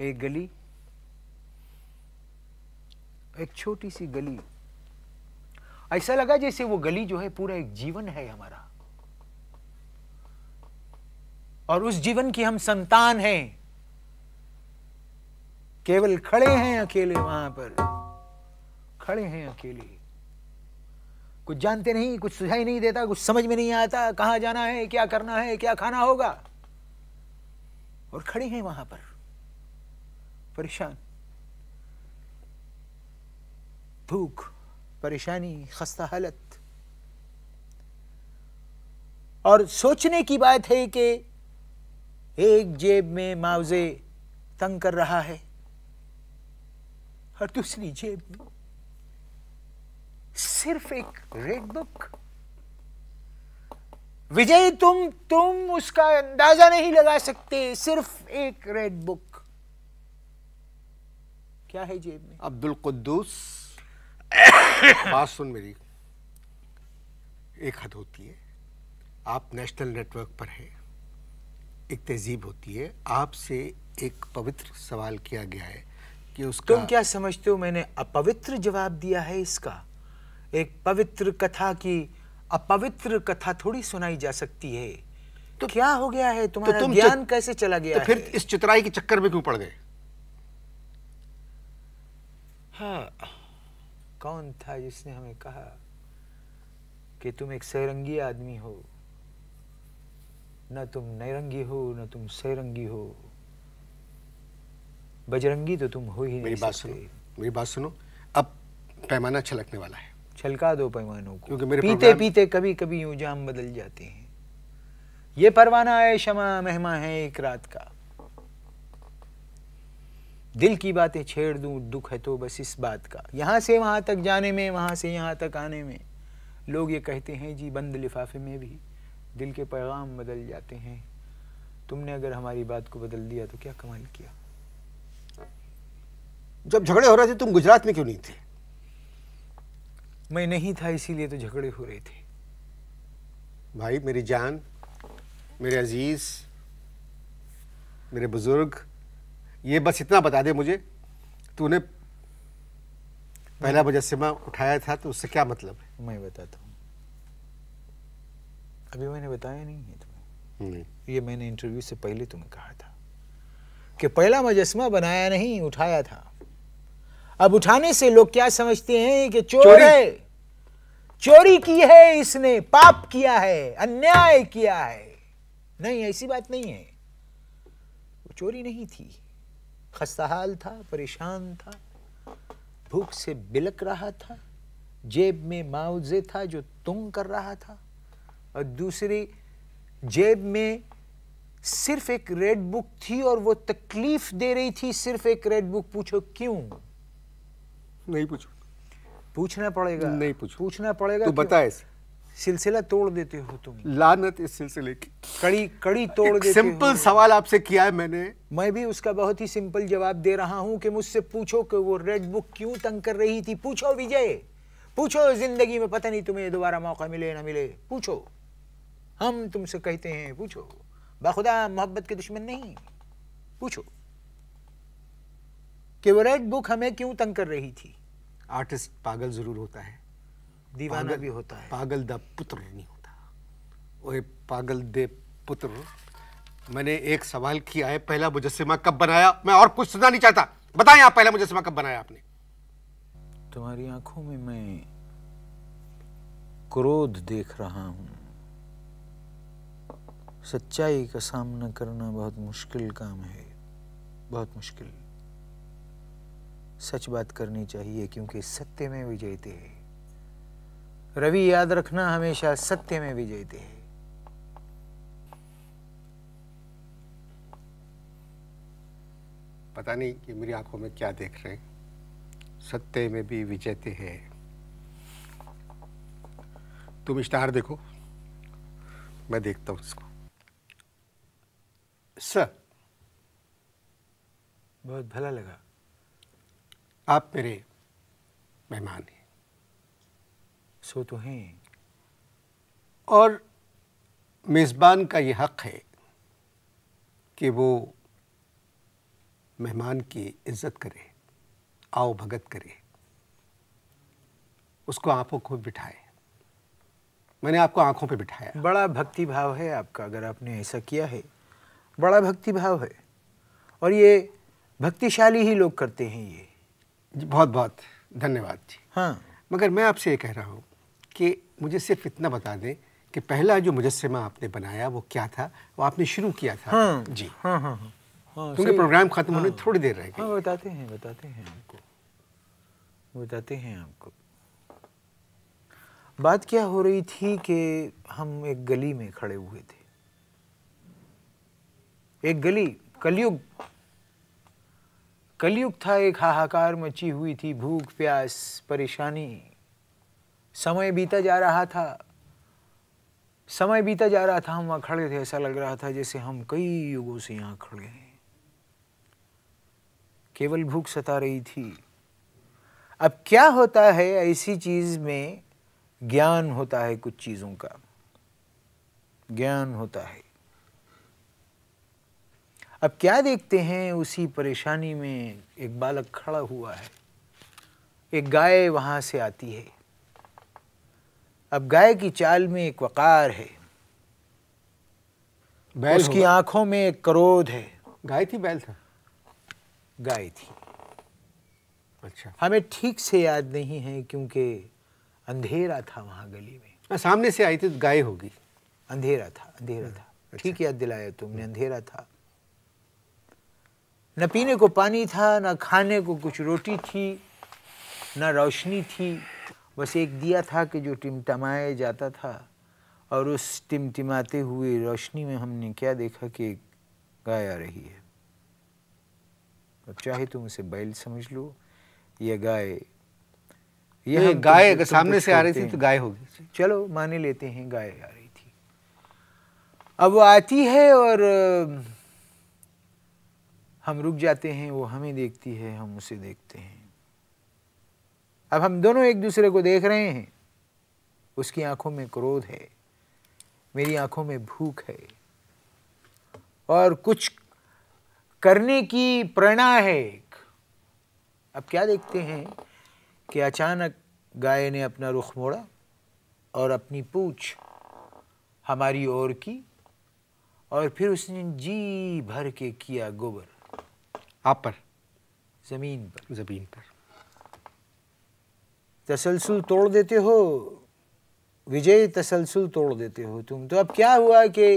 एक गली एक छोटी सी गली ऐसा लगा जैसे वो गली जो है पूरा एक जीवन है हमारा और उस जीवन की हम संतान हैं केवल खड़े हैं अकेले वहां पर खड़े हैं अकेले कुछ जानते नहीं कुछ सुझाई नहीं देता कुछ समझ में नहीं आता कहां जाना है क्या करना है क्या खाना होगा और खड़े हैं वहां पर परेशान भूख परेशानी खस्ता हालत और सोचने की बात है कि एक जेब में मुआवजे तंग कर रहा है और दूसरी जेब में सिर्फ एक रेड बुक विजय तुम तुम उसका अंदाजा नहीं लगा सकते सिर्फ एक रेड बुक क्या है जेब में अब्दुल कुद्दूस बात सुन मेरी एक हद होती है आप नेशनल नेटवर्क पर हैं एक तहजीब होती है आपसे एक पवित्र सवाल किया गया है कि उसका तुम क्या समझते हो मैंने अपवित्र जवाब दिया है इसका एक पवित्र कथा की अपवित्र कथा थोड़ी सुनाई जा सकती है तो क्या हो गया है तो तुम्हारा तो तुम ज्ञान कैसे चला तो गया तो फिर इस चित्राई के चक्कर में क्यों पड़ गए हाँ कौन था जिसने हमें कहा कि तुम एक सैरंगी आदमी हो न तुम नैरंगी हो न तुम सैरंगी हो बजरंगी तो तुम हो ही मेरी नहीं बात सुनो मेरी बात सुनो अब पैमाना छलकने वाला है छलका दो पैमानों को क्योंकि मेरे पीते पीते कभी कभी यूं जाम बदल जाते हैं ये परवाना है शमा मेहमा है एक रात का दिल की बातें छेड़ दूं दुख है तो बस इस बात का यहाँ से वहाँ तक जाने में वहाँ से यहाँ तक आने में लोग ये कहते हैं जी बंद लिफाफे में भी दिल के पैगाम बदल जाते हैं तुमने अगर हमारी बात को बदल दिया तो क्या कमाल किया जब झगड़े हो रहे थे तुम गुजरात में क्यों नहीं थे मैं नहीं था इसीलिए तो झगड़े हो रहे थे भाई मेरी जान मेरे अजीज मेरे बुजुर्ग ये बस इतना बता दे मुझे तूने पहला मुजस्मा उठाया था तो उससे क्या मतलब है मैं बताता हूँ अभी मैंने बताया नहीं है तुम्हें ये मैंने इंटरव्यू से पहले तुम्हें कहा था कि पहला मुजस्मा बनाया नहीं उठाया था अब उठाने से लोग क्या समझते हैं कि चोर चोरी? है चोरी की है इसने पाप किया है अन्याय किया है नहीं ऐसी बात नहीं है वो चोरी नहीं थी खस्ताहाल था परेशान था भूख से बिलक रहा था जेब में मुआवजे था जो तुंग कर रहा था और दूसरी जेब में सिर्फ एक रेड बुक थी और वो तकलीफ दे रही थी सिर्फ एक रेड बुक पूछो क्यों नहीं पूछो पूछना पड़ेगा नहीं पूछो पूछना पड़ेगा तू तो बताए सिलसिला तोड़ देते हो तुम लानत इस सिलसिले की कड़ी कड़ी तोड़ देते सिंपल सवाल आपसे किया है मैंने मैं भी उसका बहुत ही सिंपल जवाब दे रहा हूं कि मुझसे पूछो कि वो रेड बुक क्यों तंग कर रही थी पूछो विजय पूछो जिंदगी में पता नहीं तुम्हें दोबारा मौका मिले ना मिले पूछो हम तुमसे कहते हैं पूछो बखुदा मोहब्बत के दुश्मन नहीं पूछो कि वो रेड बुक हमें क्यों तंग कर रही थी आर्टिस्ट पागल जरूर होता है दीवाना भी होता है पागल दा पुत्र नहीं होता ओए पागल दे पुत्र मैंने एक सवाल किया है पहला मुजस्मा कब बनाया मैं और कुछ सुनना नहीं चाहता बताएं आप पहला मुजस्मा कब बनाया आपने तुम्हारी आंखों में मैं क्रोध देख रहा हूं सच्चाई का सामना करना बहुत मुश्किल काम है बहुत मुश्किल सच बात करनी चाहिए क्योंकि सत्य में विजयते है रवि याद रखना हमेशा सत्य में विजयते है पता नहीं कि मेरी आंखों में क्या देख रहे हैं सत्य में भी विजेते हैं तुम इश्तहार देखो मैं देखता हूं इसको सर बहुत भला लगा आप मेरे मेहमान हैं सो तो हैं और मेज़बान का ये हक़ है कि वो मेहमान की इज्जत करें आओ भगत करें उसको आंखों को बिठाए मैंने आपको आंखों पे बिठाया बड़ा भक्ति भाव है आपका अगर आपने ऐसा किया है बड़ा भक्ति भाव है और ये भक्तिशाली ही लोग करते हैं ये बहुत बहुत धन्यवाद जी हाँ मगर मैं आपसे ये कह रहा हूँ कि मुझे सिर्फ इतना बता दें कि पहला जो मुजस्मा आपने बनाया वो क्या था वो आपने शुरू किया था हाँ, जी हाँ हाँ, हाँ। हाँ, तो क्योंकि प्रोग्राम खत्म होने हाँ। थोड़ी देर रह गई हाँ, बताते हैं बताते हैं आपको बताते हैं आपको बात क्या हो रही थी कि हम एक गली में खड़े हुए थे एक गली कलयुग कलयुग था एक हाहाकार मची हुई थी भूख प्यास परेशानी समय बीता जा रहा था समय बीता जा रहा था हम वहां खड़े थे ऐसा लग रहा था जैसे हम कई युगों से यहाँ खड़े हैं केवल भूख सता रही थी अब क्या होता है ऐसी चीज़ में ज्ञान होता है कुछ चीज़ों का ज्ञान होता है अब क्या देखते हैं उसी परेशानी में एक बालक खड़ा हुआ है एक गाय वहां से आती है अब गाय की चाल में एक वक़ार है बैल उसकी आंखों में एक क्रोध है गाय थी बैल था गाई थी अच्छा हमें ठीक से याद नहीं है क्योंकि अंधेरा था वहाँ गली में आ, हाँ, सामने से आई थी तो गाय होगी अंधेरा था अंधेरा हाँ, था अच्छा। ठीक याद दिलाया तुमने हाँ। अंधेरा था न पीने को पानी था न खाने को कुछ रोटी थी न रोशनी थी बस एक दिया था कि जो टिमटमाए जाता था और उस टिमटिमाते हुए रोशनी में हमने क्या देखा कि गाय आ रही है और चाहे तुम इसे बैल समझ लो या गाय यह गाय अगर सामने से आ रही थी तो गाय होगी चलो माने लेते हैं गाय आ रही थी अब वो आती है और हम रुक जाते हैं वो हमें देखती है हम उसे देखते हैं अब हम दोनों एक दूसरे को देख रहे हैं उसकी आंखों में क्रोध है मेरी आंखों में भूख है और कुछ करने की प्रेरणा है एक अब क्या देखते हैं कि अचानक गाय ने अपना रुख मोड़ा और अपनी पूछ हमारी ओर की और फिर उसने जी भर के किया गोबर आप पर ज़मीन पर ज़मीन पर तसलसल तोड़ देते हो विजय तसलसल तोड़ देते हो तुम तो अब क्या हुआ कि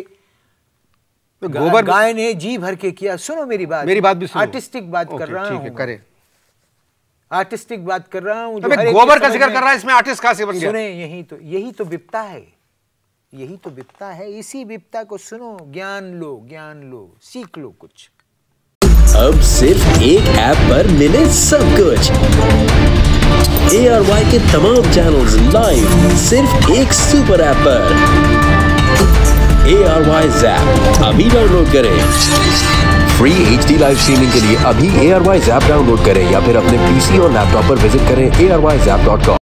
तो गोबर गाय ने जी भर के किया सुनो मेरी बात मेरी बात भी सुनो आर्टिस्टिक बात कर रहा हूँ करे आर्टिस्टिक बात कर रहा हूँ गोबर का जिक्र कर रहा है इसमें आर्टिस्ट से बन गया सुने यही तो यही तो विपता है यही तो विपता है इसी विपता को सुनो ज्ञान लो ज्ञान लो सीख लो कुछ अब सिर्फ एक ऐप पर मिले सब कुछ ए आर वाई के तमाम चैनल्स लाइव सिर्फ एक सुपर ऐप पर ए आर वाई जैप अभी डाउनलोड करें free H D live streaming के लिए अभी A R Y zap download करें या फिर अपने पीसी और लैपटॉप पर विजिट करें A R Y zap dot com